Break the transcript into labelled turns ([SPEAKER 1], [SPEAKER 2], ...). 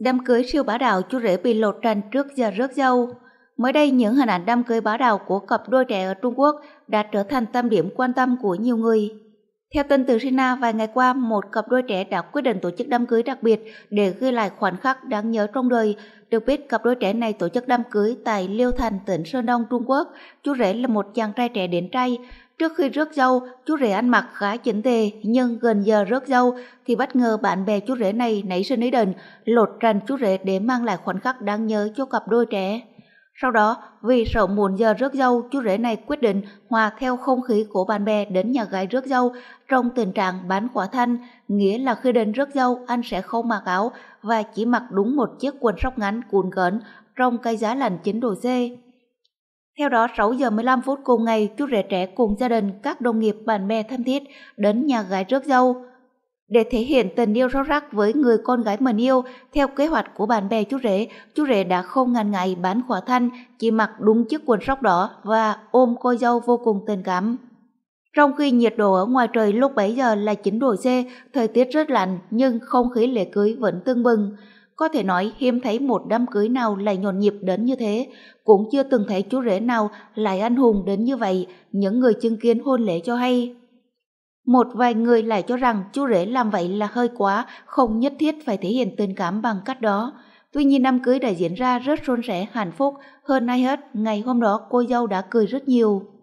[SPEAKER 1] Đám cưới siêu bá đạo chú rể bị lột trần trước giờ rước dâu. Mới đây, những hình ảnh đám cưới bá đạo của cặp đôi trẻ ở Trung Quốc đã trở thành tâm điểm quan tâm của nhiều người. Theo tin từ Sina, vài ngày qua, một cặp đôi trẻ đã quyết định tổ chức đám cưới đặc biệt để ghi lại khoảnh khắc đáng nhớ trong đời. Được biết, cặp đôi trẻ này tổ chức đám cưới tại Liêu Thành, tỉnh Sơn Đông, Trung Quốc. Chú rể là một chàng trai trẻ đến trai, Trước khi rước dâu, chú rể ăn mặc khá chỉnh tề, nhưng gần giờ rước dâu thì bất ngờ bạn bè chú rể này nảy sinh ý định lột trần chú rể để mang lại khoảnh khắc đáng nhớ cho cặp đôi trẻ. Sau đó, vì sợ muộn giờ rước dâu, chú rể này quyết định hòa theo không khí của bạn bè đến nhà gái rước dâu trong tình trạng bán khỏa thanh, nghĩa là khi đến rước dâu, anh sẽ không mặc áo và chỉ mặc đúng một chiếc quần sóc ngắn cuồn cỡn trong cái giá lạnh 9 độ C. Theo đó, 6 giờ 15 phút cùng ngày, chú rể trẻ cùng gia đình, các đồng nghiệp, bạn bè thân thiết đến nhà gái rước dâu. Để thể hiện tình yêu rõ rắc với người con gái mình yêu, theo kế hoạch của bạn bè chú rể, chú rể đã không ngần ngại bán khỏa thanh, chỉ mặc đúng chiếc quần sóc đỏ và ôm cô dâu vô cùng tình cảm. Trong khi nhiệt độ ở ngoài trời lúc 7 giờ là 9 độ C, thời tiết rất lạnh nhưng không khí lễ cưới vẫn tưng bừng. Có thể nói hiếm thấy một đám cưới nào lại nhộn nhịp đến như thế, cũng chưa từng thấy chú rể nào lại anh hùng đến như vậy, những người chứng kiến hôn lễ cho hay. Một vài người lại cho rằng chú rể làm vậy là hơi quá, không nhất thiết phải thể hiện tình cảm bằng cách đó. Tuy nhiên đám cưới đã diễn ra rất rôn rẽ hạnh phúc, hơn ai hết, ngày hôm đó cô dâu đã cười rất nhiều.